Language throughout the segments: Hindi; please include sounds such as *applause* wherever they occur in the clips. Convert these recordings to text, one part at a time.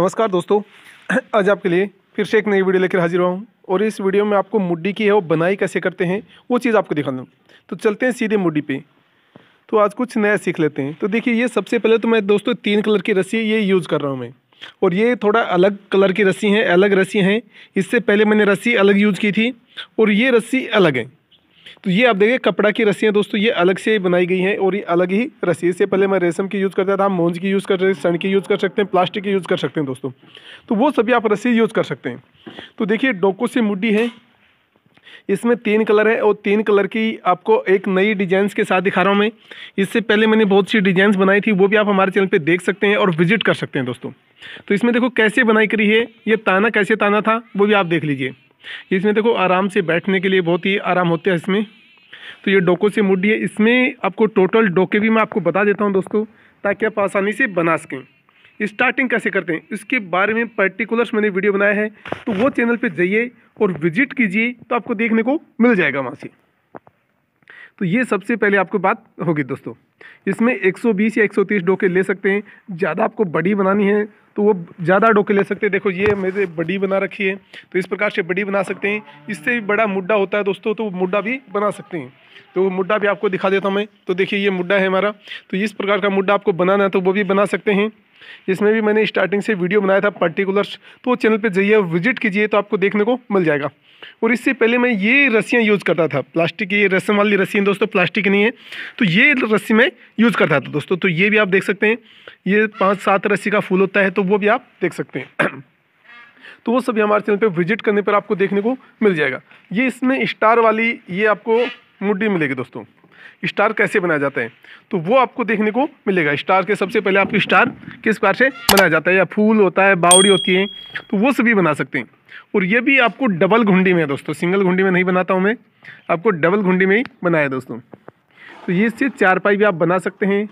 नमस्कार दोस्तों *clears throat* आज आपके लिए फिर से एक नई वीडियो लेकर हाजिर हुआ हूँ और इस वीडियो में आपको मुड्डी की है वो बनाई कैसे करते हैं वो चीज़ आपको दिखा दूँ तो चलते हैं सीधे मुड्डी पे तो आज कुछ नया सीख लेते हैं तो देखिए ये सबसे पहले तो मैं दोस्तों तीन कलर की रस्सी ये यूज़ कर रहा हूँ मैं और ये थोड़ा अलग कलर की रस्सी है अलग रस्सी हैं इससे पहले मैंने रस्सी अलग यूज़ की थी और ये रस्सी अलग है तो ये आप देखिए कपड़ा की रस्सियाँ दोस्तों ये अलग से बनाई गई हैं और ये अलग ही रस्सी इससे पहले मैं रेशम की यूज़ करता था हम मोन्ज की यूज़ कर सकते सन की यूज़ कर सकते हैं प्लास्टिक की यूज़ कर सकते हैं दोस्तों तो वो सभी आप रस्सी यूज़ कर सकते हैं तो देखिए डोको से मुड्डी है इसमें तीन कलर है और तीन कलर की आपको एक नई डिजाइंस के साथ दिखा रहा हूँ मैं इससे पहले मैंने बहुत सी डिजाइंस बनाई थी वो भी आप हमारे चैनल पे देख सकते हैं और विजिट कर सकते हैं दोस्तों तो इसमें देखो कैसे बनाई करी है ये ताना कैसे ताना था वो भी आप देख लीजिए इसमें देखो आराम से बैठने के लिए बहुत ही आराम होता है इसमें तो ये डोको से मुड्डी है इसमें आपको टोटल डोके भी मैं आपको बता देता हूँ दोस्तों ताकि आप आसानी से बना सकें स्टार्टिंग कैसे करते हैं इसके बारे में पर्टिकुलर्स मैंने वीडियो बनाया है तो वो चैनल पे जाइए और विजिट कीजिए तो आपको देखने को मिल जाएगा वहाँ से तो ये सबसे पहले आपको बात होगी दोस्तों इसमें 120 या 130 डोके ले सकते हैं ज़्यादा आपको बड़ी बनानी है तो वो ज़्यादा डोके ले सकते हैं देखो ये मेरे बडी बना रखी है तो इस प्रकार से बडी बना सकते हैं इससे भी बड़ा मुड्डा होता है दोस्तों तो मुड्डा भी बना सकते हैं तो मुड्डा भी आपको दिखा देता हूँ मैं तो देखिए ये मुड्डा है हमारा तो इस प्रकार का मुड्डा आपको बनाना है तो वो भी बना सकते हैं इसमें भी मैंने स्टार्टिंग से वीडियो बनाया था पर्टिकुलर्स तो चैनल पर जाइए विजिट कीजिए तो आपको देखने को मिल जाएगा और इससे पहले मैं ये रस्सियाँ यूज़ करता था प्लास्टिक की ये रस्म वाली रस्सी है दोस्तों प्लास्टिक की नहीं है तो ये रस्सी मैं यूज़ करता था दोस्तों तो ये भी आप देख सकते हैं ये पाँच सात रस्सी का फूल होता है तो वो भी आप देख सकते हैं *clears throat* तो वो सभी हमारे चैनल पे विजिट करने पर आपको देखने को मिल जाएगा ये इसमें स्टार वाली ये आपको मुड्डी मिलेगी दोस्तों स्टार कैसे बनाया जाता है तो वो आपको देखने को मिलेगा स्टार के सबसे पहले आपको स्टार किस प्रकार से बनाया जाता है या फूल होता है बावड़ी होती है तो वो सभी बना सकते हैं और ये भी आपको डबल घुंडी में है दोस्तों सिंगल घुंडी में नहीं बनाता हूँ मैं आपको डबल घुंडी में ही बनाया दोस्तों तो ये इससे चारपाई भी आप बना सकते हैं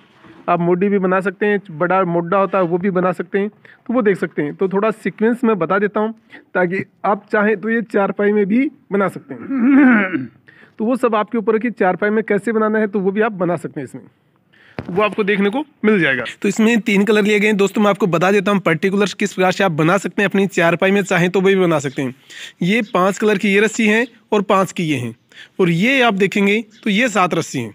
आप मोडी भी बना सकते हैं बड़ा मोडा होता है वो भी बना सकते हैं तो वो देख सकते हैं तो थोड़ा सिक्वेंस मैं बता देता हूँ ताकि आप चाहें तो ये चारपाई में भी बना सकते हैं *laughs* तो वो सब आपके ऊपर है कि चारपाई में कैसे बनाना है तो वो भी आप बना सकते हैं इसमें वो आपको देखने को मिल जाएगा तो इसमें तीन कलर लिए गए हैं दोस्तों मैं आपको बता देता हूँ पर्टिकुलर किस प्रकार से आप बना सकते हैं अपनी चारपाई में चाहें तो भी बना सकते हैं ये पाँच कलर की ये रस्सी हैं और पाँच की ये हैं और ये आप देखेंगे तो ये सात रस्सी हैं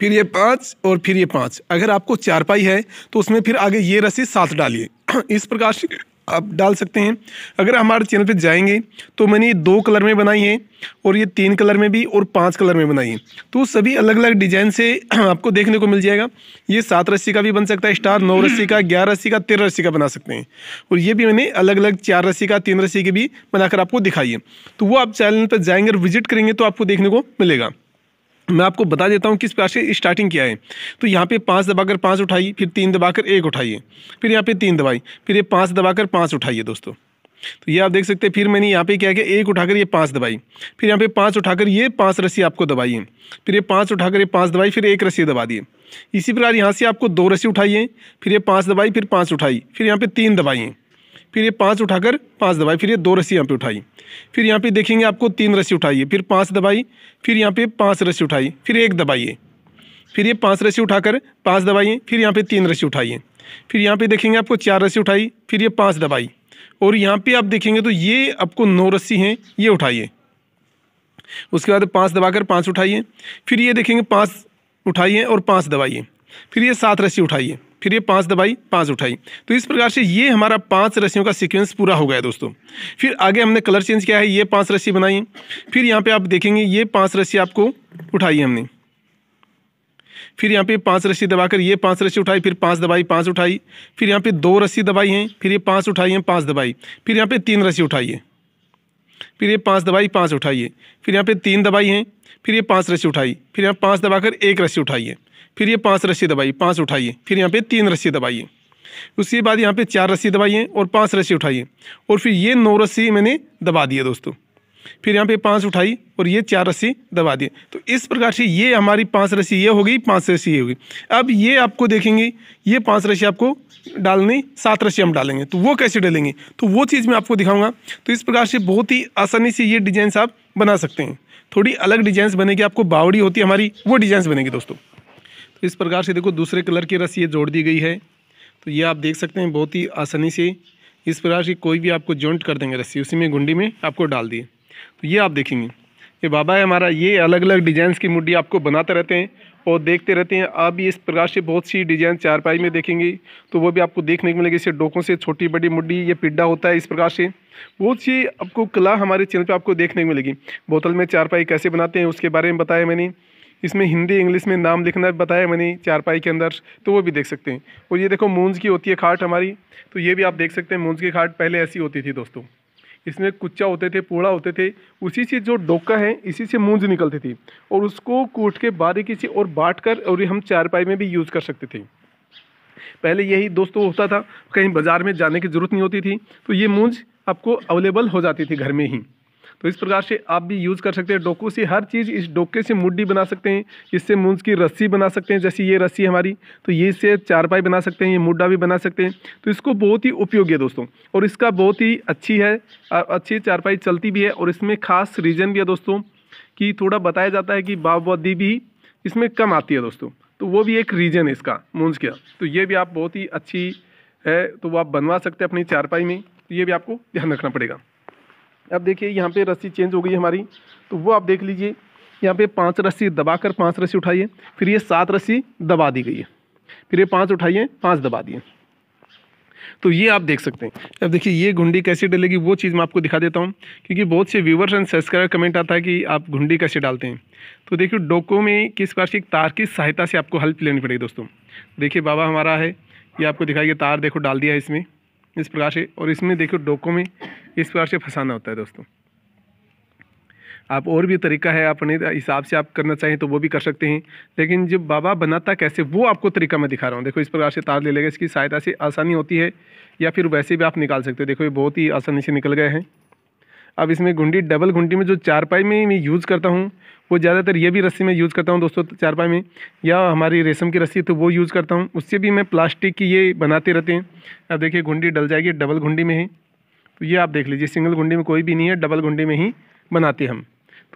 फिर ये पाँच और फिर ये पाँच अगर आपको चारपाई है तो उसमें फिर आगे ये रस्सी सात डालिए *clears throat* इस प्रकार से आप डाल सकते हैं अगर हमारे चैनल पे जाएंगे तो मैंने ये दो कलर में बनाई है और ये तीन कलर में भी और पांच कलर में बनाई है तो सभी अलग अलग डिजाइन से *clears throat* आपको देखने को मिल जाएगा ये सात रस्सी का भी बन सकता है स्टार नौ रस्सी का ग्यारह रस्सी का तेरह रस्सी का बना सकते हैं और ये भी मैंने अलग अलग चार रस्सी का तीन रस्सी के भी बनाकर आपको दिखाई है तो वो आप चैनल पर जाएंगे और विजिट करेंगे तो आपको देखने को मिलेगा मैं आपको बता देता हूँ किस प्रकार से स्टार्टिंग किया है तो यहाँ पे पाँच दबाकर पाँच उठाई फिर तीन दबाकर एक उठाइए फिर यहाँ पे तीन दबाई फिर ये पाँच दबाकर पाँच उठाइए दोस्तों तो ये आप देख सकते हैं फिर मैंने यहाँ पे क्या किया एक उठाकर ये पाँच दबाई फिर यहाँ पे पाँच उठाकर ये पाँच रस्सी आपको दबाइए फिर ये पाँच उठाकर ये पाँच दबाई फिर एक रस्सी दबा दिए इसी प्रकार यहाँ से आपको दो रस्सी उठाइए फिर ये पाँच दबाई फिर पाँच उठाई फिर यहाँ पर तीन दबाइए फिर ये पाँच उठाकर पाँच दबाई फिर ये दो रस्सी यहाँ पे उठाई फिर यहाँ पे देखेंगे आपको तीन रस्सी उठाइए फिर पाँच दबाई फिर यहाँ पे पाँच रस्सी उठाई फिर एक दबाइए फिर ये पाँच रस्सी उठाकर पाँच दबाइए फिर यहाँ पे तीन रस्सी उठाइए फिर यहाँ पे देखेंगे आपको चार रस्सी उठाई फिर ये पाँच दबाई और यहाँ पर आप देखेंगे तो ये आपको नौ रस्सी हैं ये उठाइए उसके बाद पाँच दबा कर उठाइए फिर ये देखेंगे पाँच उठाइए और पाँच दबाइए फिर ये सात रस्सी उठाइए फिर ये पाँच दबाई पाँच उठाई तो इस प्रकार से ये हमारा पाँच रस्सियों का सीक्वेंस पूरा हो गया दोस्तों फिर आगे हमने कलर चेंज किया है ये पाँच रस्सी बनाई फिर यहाँ पे आप देखेंगे ये पाँच रस्सी आपको उठाई हमने फिर यहाँ पे पाँच रस्सी दबाकर ये पाँच रस्सी उठाई फिर पाँच दबाई पाँच उठाई फिर यहाँ पे दो रस्सी दबाई है फिर ये पाँच उठाई हैं पाँच दबाई फिर यहाँ पे तीन रस्सी उठाई है फिर ये पाँच दबाई पाँच उठाइए फिर यहाँ पे तीन दबाई हैं फिर ये पाँच रस्सी उठाई फिर यहाँ पाँच दबाकर एक रस्सी उठाइए फिर ये पाँच रस्सी दबाई पाँच उठाइए फिर यहाँ पे तीन रस्सी दबाइए उसके बाद यहाँ पे चार रस्सी दबाइए और पाँच रस्सी उठाइए और फिर ये नौ रस्सी मैंने दबा दिए दोस्तों फिर यहाँ पे पाँच उठाई और ये चार रस्सी दबा दी तो इस प्रकार से ये हमारी पाँच रस्सी ये हो गई पाँच रस्सी ये होगी अब ये आपको देखेंगे ये पाँच रस्सी आपको डालनी सात रस्सी हम डालेंगे तो वो कैसे डालेंगे तो वो चीज़ मैं आपको दिखाऊंगा तो इस प्रकार से बहुत ही आसानी से ये डिजाइंस आप बना सकते हैं थोड़ी अलग डिजाइंस बनेगी आपको बावड़ी होती है हमारी वो डिजाइंस बनेगी दोस्तों तो इस प्रकार से देखो दूसरे कलर की रस्सी ये जोड़ दी गई है तो ये आप देख सकते हैं बहुत ही आसानी से इस प्रकार से कोई भी आपको जॉइंट कर देंगे रस्सी उसी में गुंडी में आपको डाल दिए तो ये आप देखेंगे ये बाबा है हमारा ये अलग अलग डिजाइन की मुड्डी आपको बनाते रहते हैं और देखते रहते हैं आप इस प्रकार से बहुत सी डिजाइन चारपाई में देखेंगे तो वो भी आपको देखने को मिलेगी इसे डोकों से छोटी बड़ी मुड्डी ये पिड्डा होता है इस प्रकार से बहुत सी आपको कला हमारे चैनल पर आपको देखने को मिलेगी बोतल में चारपाई कैसे बनाते हैं उसके बारे में बताया मैंने इसमें हिंदी इंग्लिश में नाम लिखना बताया मैंने चारपाई के अंदर तो वो भी देख सकते हैं और ये देखो मूंज की होती है खाट हमारी तो ये भी आप देख सकते हैं मूंज की खाट पहले ऐसी होती थी दोस्तों इसमें कुच्चा होते थे पूड़ा होते थे उसी से जो डोका है इसी से मूंज निकलती थी और उसको कूट के बारीकी से और बाँट कर और हम चारपाई में भी यूज़ कर सकते थे पहले यही दोस्तों होता था कहीं बाज़ार में जाने की ज़रूरत नहीं होती थी तो ये मूंज आपको अवेलेबल हो जाती थी घर में ही तो इस प्रकार से आप भी यूज़ कर सकते हैं डोकू से हर चीज़ इस डोके से मुड्डी बना सकते हैं इससे मूंज की रस्सी बना सकते हैं जैसे ये रस्सी हमारी तो ये इससे चारपाई बना सकते हैं ये मुड्डा भी बना सकते हैं तो इसको बहुत ही उपयोगी है दोस्तों और इसका बहुत ही अच्छी है अच्छी चारपाई चलती भी है और इसमें खास रीज़न भी है दोस्तों कि थोड़ा बताया जाता है कि बावदी भी इसमें कम आती है दोस्तों तो वो भी एक रीजन है इसका मूंज का तो ये भी आप बहुत ही अच्छी है तो वो आप बनवा सकते हैं अपनी चारपाई में तो ये भी आपको ध्यान रखना पड़ेगा अब देखिए यहाँ पे रस्सी चेंज हो गई हमारी तो वो आप देख लीजिए यहाँ पे पांच रस्सी दबा कर पाँच रस्सी उठाइए फिर ये सात रस्सी दबा दी गई है फिर ये पाँच उठाइए पाँच दबा दिए तो ये आप देख सकते हैं अब देखिए ये घुंडी कैसे डलेगी वो चीज़ मैं आपको दिखा देता हूँ क्योंकि बहुत से व्यूवर्स एंड सब्सक्राइबर कमेंट आता है कि आप घुंडी कैसे डालते हैं तो देखिए डोको में किस प्रकार की तार की सहायता से आपको हेल्प लेनी पड़ेगी दोस्तों देखिए बाबा हमारा है ये आपको दिखाई तार देखो डाल दिया है इसमें इस प्रकार से और इसमें देखो डोको में इस प्रकार से फंसाना होता है दोस्तों आप और भी तरीका है अपने हिसाब से आप करना चाहें तो वो भी कर सकते हैं लेकिन जब बाबा बनाता कैसे वो आपको तरीका मैं दिखा रहा हूँ देखो इस प्रकार से तार ले लेगा इसकी सहायता से आसानी होती है या फिर वैसे भी आप निकाल सकते हो देखो ये बहुत ही आसानी से निकल गए हैं अब इसमें घुंडी डबल घुंडी में जो चारपाई में मैं यूज़ करता हूँ वो ज़्यादातर ये भी रस्सी में यूज़ करता हूँ दोस्तों चारपाई में या हमारी रेशम की रस्सी तो वो यूज़ करता हूँ उससे भी मैं प्लास्टिक की ये बनाते रहते हैं अब देखिए घुंडी डल जाएगी डबल घुंडी में ही तो ये आप देख लीजिए सिंगल गुंडी में कोई भी नहीं है डबल गुंडी में ही बनाते हम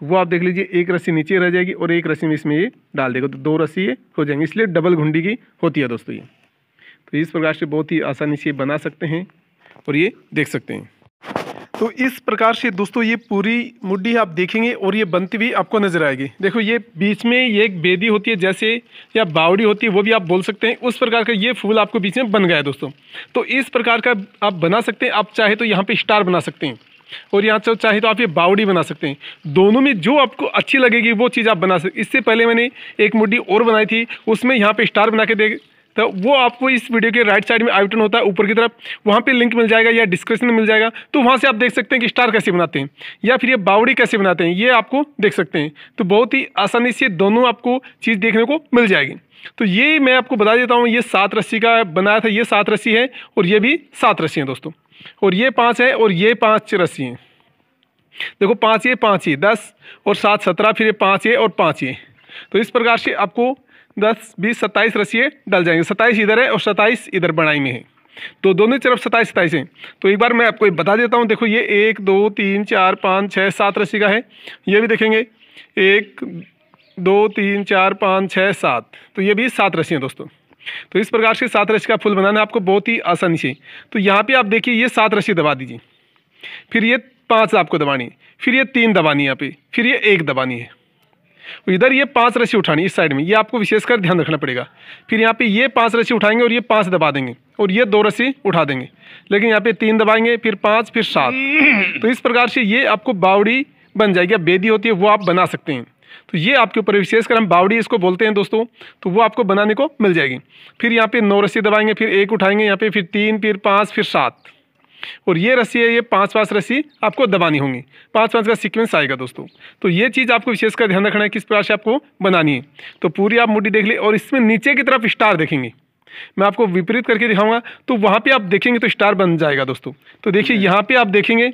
तो वो आप देख लीजिए एक रस्सी नीचे रह जाएगी और एक रस्सी में इसमें ये डाल देगा तो दो रस्सी ये हो जाएंगी इसलिए डबल घुंडी की होती है दोस्तों ये तो इस प्रकार से बहुत ही आसानी से बना सकते हैं और ये देख सकते हैं तो इस प्रकार से दोस्तों ये पूरी मुड्डी आप देखेंगे और ये बनती भी आपको नज़र आएगी देखो ये बीच में ये एक बेदी होती है जैसे या बावड़ी होती है वो भी आप बोल सकते हैं उस प्रकार का ये फूल आपको बीच में बन गया है दोस्तों तो इस प्रकार का आप बना सकते हैं आप चाहे तो यहाँ पर स्टार बना सकते हैं और यहाँ से चाहे तो आप ये बावड़ी बना सकते हैं दोनों में जो आपको अच्छी लगेगी वो चीज़ आप बना सकते इससे पहले मैंने एक मुड्डी और बनाई थी उसमें यहाँ पर स्टार बना के दे तो वो आपको इस वीडियो के राइट साइड में आइटन होता है ऊपर की तरफ वहाँ पर लिंक मिल जाएगा या डिस्क्रिप्शन में मिल जाएगा तो वहाँ से आप देख सकते हैं कि स्टार कैसे बनाते हैं या फिर ये बावड़ी कैसे बनाते हैं ये आपको देख सकते हैं तो बहुत ही आसानी से दोनों आपको चीज़ देखने को मिल जाएगी तो ये मैं आपको बता देता हूँ ये सात रस्सी का बनाया था ये सात रस्सी है और ये भी सात रस्सी हैं दोस्तों और ये पाँच है और ये पाँच रस्सी हैं देखो पाँच ये पाँच ये दस और सात सत्रह फिर ये पाँच ये और पाँच ये तो इस प्रकार से आपको दस बीस सत्ताईस रस्सियाँ डल जाएंगे सत्ताईस इधर है और सत्ताईस इधर बढ़ाई में है तो दोनों तरफ सताईस सताईस हैं तो एक बार मैं आपको बता देता हूँ देखो ये एक दो तीन चार पाँच छः सात रस्सी का है ये भी देखेंगे एक दो तीन चार पाँच छः सात तो ये भी सात रस्सी हैं दोस्तों तो इस प्रकार से सात रस्सी का फूल बनाना आपको बहुत ही आसानी से तो यहाँ पे आप देखिए ये सात रस्सी दबा दीजिए फिर ये पाँच आपको दबानी फिर ये तीन दबानी यहाँ पे फिर ये एक दबानी है इधर ये पांच रस्सी उठानी इस साइड में ये आपको विशेषकर ध्यान रखना पड़ेगा फिर यहाँ पे ये पांच रस्सी उठाएंगे और ये पांच दबा देंगे और ये दो रस्सी उठा देंगे लेकिन यहाँ पे तीन दबाएंगे फिर पांच फिर सात *clears throat* तो इस प्रकार से ये आपको बावड़ी बन जाएगी बेदी होती है वो आप बना सकते हैं तो ये आपके ऊपर विशेषकर हम बावड़ी इसको बोलते हैं दोस्तों तो वो आपको बनाने को मिल जाएगी फिर यहाँ पे नौ रस्सी दबाएंगे फिर एक उठाएंगे यहाँ पे फिर तीन फिर पाँच फिर सात और ये रस्सी है ये पांच पांच रस्सी आपको दबानी होंगी पांच पांच का सीक्वेंस आएगा दोस्तों तो ये चीज़ आपको विशेष का ध्यान रखना है किस प्रकार से आपको बनानी है तो पूरी आप मुड्डी देख ली और इसमें नीचे की तरफ स्टार देखेंगे मैं आपको विपरीत करके दिखाऊंगा तो वहाँ पे आप देखेंगे तो स्टार बन जाएगा दोस्तों तो देखिए यहाँ पे आप देखेंगे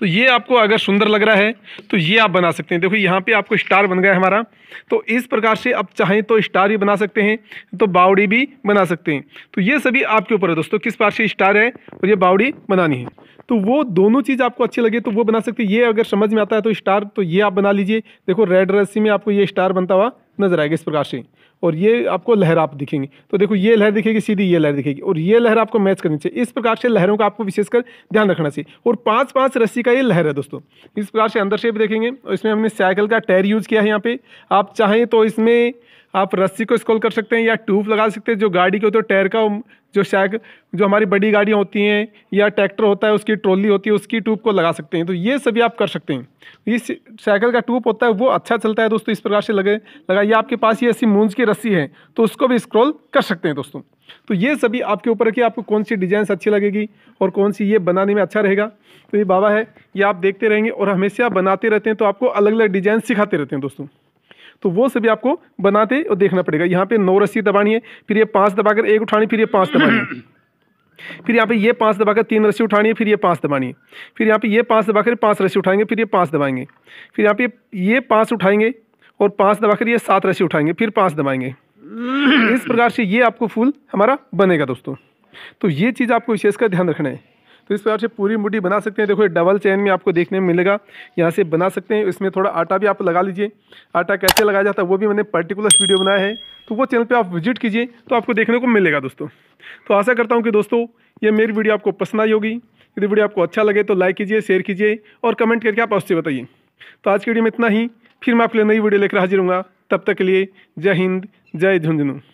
तो ये आपको अगर सुंदर लग रहा है तो ये आप बना सकते हैं देखो यहाँ पे आपको स्टार बन गया हमारा तो इस प्रकार से आप चाहें तो स्टार भी बना सकते हैं तो बावड़ी भी बना सकते हैं तो ये सभी आपके ऊपर है दोस्तों किस प्रकार से स्टार है और ये बावड़ी बनानी है तो वो दोनों चीज़ आपको अच्छी लगे तो वो बना सकते हैं ये अगर समझ में आता है तो स्टार तो ये आप बना लीजिए देखो रेड रस्सी में आपको ये स्टार बनता हुआ नजर आएगा इस प्रकार से और ये आपको लहर आप दिखेंगे तो देखो ये लहर दिखेगी सीधी ये लहर दिखेगी और ये लहर आपको मैच करनी चाहिए इस प्रकार से लहरों का आपको विशेषकर ध्यान रखना चाहिए और पाँच पाँच रस्सी का ये लहर है दोस्तों इस प्रकार से अंदर भी देखेंगे और इसमें हमने साइकिल का टायर यूज़ किया है यहाँ पे आप चाहें तो इसमें आप रस्सी को स्क्रॉल कर सकते हैं या ट्यूब लगा सकते हैं जो गाड़ी के होते हैं टायर का जो शायद जो हमारी बड़ी गाड़ियाँ होती हैं या ट्रैक्टर होता है उसकी ट्रॉली होती है उसकी ट्यूब को लगा सकते हैं तो ये सभी आप कर सकते हैं इस साइकिल का ट्यूब होता है वो अच्छा चलता है दोस्तों इस प्रकार से लगे लगाइए आपके पास ये ऐसी मूंज की रस्सी है तो उसको भी स्क्रॉल कर सकते हैं दोस्तों तो ये सभी आपके ऊपर कि आपको कौन सी डिजाइन अच्छी लगेगी और कौन सी ये बनाने में अच्छा रहेगा तो ये बाबा है ये आप देखते रहेंगे और हमेशा बनाते रहते हैं तो आपको अलग अलग डिजाइन सिखाते रहते हैं दोस्तों तो वो सभी आपको बनाते और देखना पड़ेगा यहाँ पे नौ रस्सी दबानी है फिर ये पाँच दबाकर एक उठानी फिर ये पाँच दबानी है फिर यहाँ पे ये पाँच दबाकर तीन रस्सी उठानी है फिर ये पाँच दबानी है फिर यहाँ पे ये पाँच दबाकर पाँच रस्सी उठाएंगे फिर ये पाँच दबाएंगे फिर यहाँ पे ये पाँच उठाएंगे और पाँच दबाकर ये सात रस्सी उठाएंगे फिर पाँच दबाएंगे इस प्रकार से ये आपको फूल हमारा बनेगा दोस्तों तो ये चीज़ आपको विशेषकर ध्यान रखना है तो इस प्रकार से पूरी मुट्ठी बना सकते हैं देखो ये डबल चैन में आपको देखने में मिलेगा यहाँ से बना सकते हैं इसमें थोड़ा आटा भी आप लगा लीजिए आटा कैसे लगाया जाता है वो भी मैंने पर्टिकुलर वीडियो बनाया है तो वो चैनल पर आप विजिट कीजिए तो आपको देखने को मिलेगा दोस्तों तो आशा करता हूँ कि दोस्तों ये मेरी वीडियो आपको पसंद आई होगी यदि वीडियो आपको अच्छा लगे तो लाइक कीजिए शेयर कीजिए और कमेंट करके आप उससे बताइए तो आज की वीडियो में इतना ही फिर मैं आपके लिए नई वीडियो लेकर हाजिर हूँ तब तक के लिए जय हिंद जय झुंझुनू